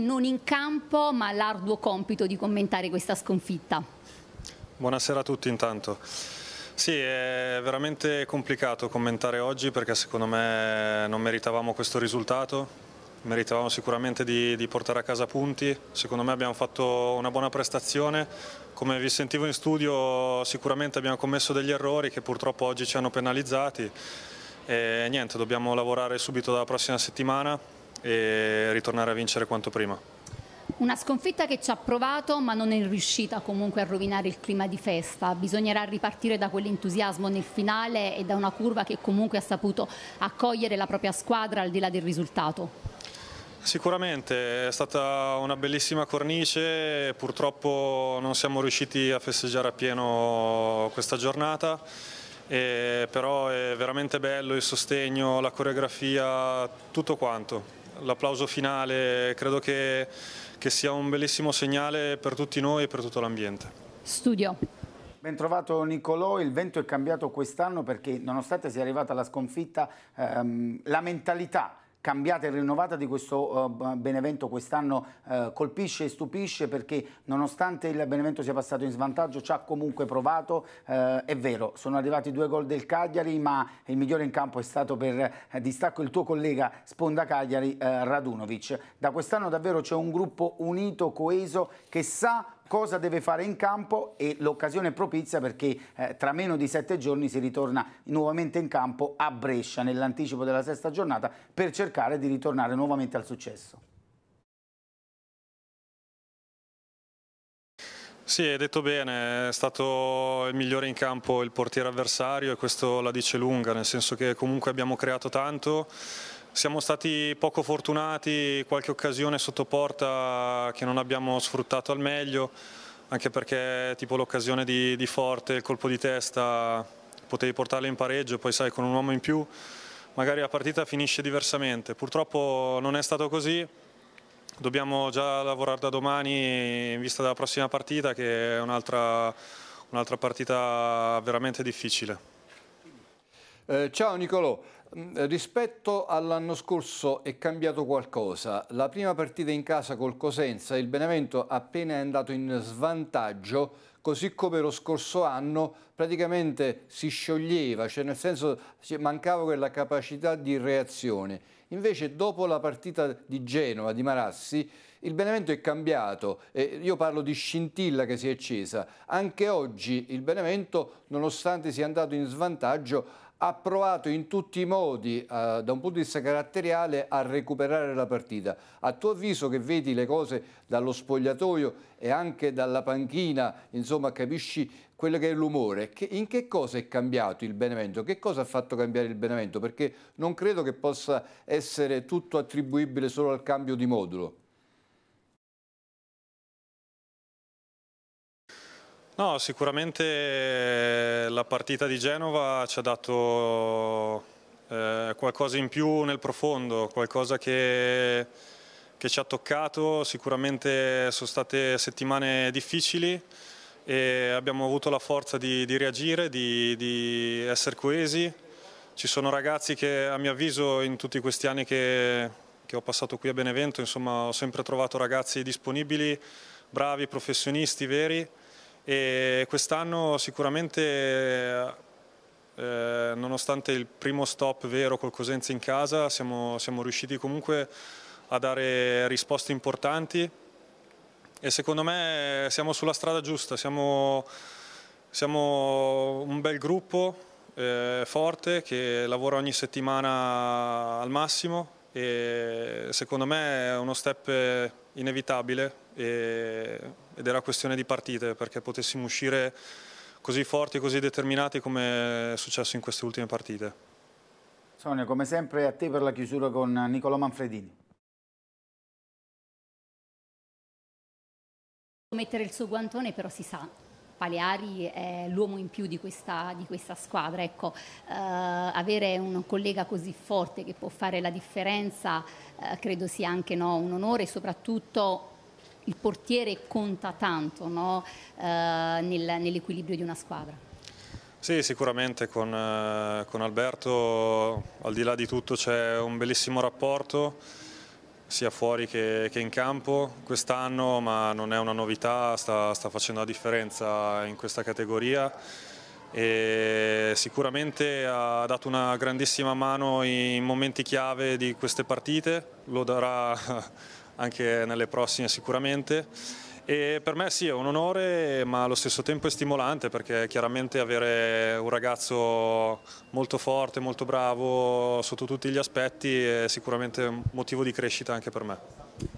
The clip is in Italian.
non in campo ma l'arduo compito di commentare questa sconfitta. Buonasera a tutti intanto. Sì, è veramente complicato commentare oggi perché secondo me non meritavamo questo risultato, meritavamo sicuramente di, di, portare a casa punti, secondo me abbiamo fatto una buona prestazione, come vi sentivo in studio sicuramente abbiamo commesso degli errori che purtroppo oggi ci hanno penalizzati e niente, dobbiamo lavorare subito dalla prossima settimana e ritornare a vincere quanto prima. Una sconfitta che ci ha provato ma non è riuscita comunque a rovinare il clima di festa. Bisognerà ripartire da quell'entusiasmo nel finale e da una curva che comunque ha saputo accogliere la propria squadra al di là del risultato. Sicuramente è stata una bellissima cornice, purtroppo non siamo riusciti a festeggiare appieno questa giornata, però è veramente bello il sostegno, la coreografia, tutto quanto l'applauso finale credo che, che sia un bellissimo segnale per tutti noi e per tutto l'ambiente. Studio. Ben trovato Nicolò, il vento è cambiato quest'anno perché nonostante sia arrivata la sconfitta, ehm, la mentalità cambiata e rinnovata di questo eh, Benevento quest'anno eh, colpisce e stupisce perché nonostante il Benevento sia passato in svantaggio ci ha comunque provato, eh, è vero, sono arrivati due gol del Cagliari ma il migliore in campo è stato per distacco il tuo collega Sponda Cagliari Radunovic. Da quest'anno davvero c'è un gruppo unito, coeso che sa cosa deve fare in campo e l'occasione è propizia perché eh, tra meno di sette giorni si ritorna nuovamente in campo a Brescia nell'anticipo della sesta giornata per cercare di ritornare nuovamente al successo. Sì, hai detto bene, è stato il migliore in campo il portiere avversario e questo la dice lunga, nel senso che comunque abbiamo creato tanto, siamo stati poco fortunati, qualche occasione sotto porta che non abbiamo sfruttato al meglio, anche perché tipo l'occasione di, di, Forte, il colpo di testa, potevi portarla in pareggio poi sai con un uomo in più magari la partita finisce diversamente. Purtroppo non è stato così, dobbiamo già lavorare da domani in vista della prossima partita che è un'altra un partita veramente difficile. Eh, ciao Nicolò, mm, rispetto all'anno scorso è cambiato qualcosa. La prima partita in casa col Cosenza, il Benevento appena è andato in svantaggio, così come lo scorso anno praticamente si scioglieva, cioè nel senso mancava quella capacità di reazione. Invece dopo la partita di Genova, di Marassi, il Benevento è cambiato, eh, io parlo di scintilla che si è accesa. Anche oggi il Benevento, nonostante sia andato in svantaggio, ha provato in tutti i modi, eh, da un punto di vista caratteriale, a recuperare la partita. A tuo avviso che vedi le cose dallo spogliatoio e anche dalla panchina, insomma capisci quello che è l'umore, in che cosa è cambiato il Benevento? Che cosa ha fatto cambiare il Benevento? Perché non credo che possa essere tutto attribuibile solo al cambio di modulo. No, sicuramente eh, la partita di Genova ci ha dato eh, qualcosa in più nel profondo, qualcosa che, che, ci ha toccato, sicuramente sono state settimane difficili e abbiamo avuto la forza di, di reagire, di, di essere coesi. Ci sono ragazzi che a mio avviso in tutti questi anni che, che ho passato qui a Benevento, insomma ho sempre trovato ragazzi disponibili, bravi, professionisti, veri e quest'anno sicuramente eh, nonostante il primo stop vero col Cosenza in casa siamo, siamo riusciti comunque a dare risposte importanti e secondo me siamo sulla strada giusta, siamo, siamo un bel gruppo eh, forte che lavora ogni settimana al massimo e secondo me è uno step inevitabile e, ed era questione di partite perché potessimo uscire così forti, così determinati come è successo in queste ultime partite. Sonia, come sempre a te per la chiusura con Nicolò Manfredini. Mettere il suo guantone però si sa, Paleari è l'uomo in più di questa, di questa squadra. Ecco, eh, avere un collega così forte che può fare la differenza eh, credo sia anche no, un onore soprattutto il portiere conta tanto no? eh, nel, nell'equilibrio di una squadra. Sì, sicuramente con, eh, con, Alberto al di là di tutto c'è un bellissimo rapporto sia fuori che, che in campo quest'anno, ma non è una novità, sta, sta, facendo la differenza in questa categoria e sicuramente ha dato una grandissima mano in momenti chiave di queste partite, lo darà anche nelle prossime sicuramente. E per me sì, è un onore, ma allo stesso tempo è stimolante perché chiaramente avere un ragazzo molto forte, molto bravo sotto tutti gli aspetti è sicuramente un motivo di crescita anche per me.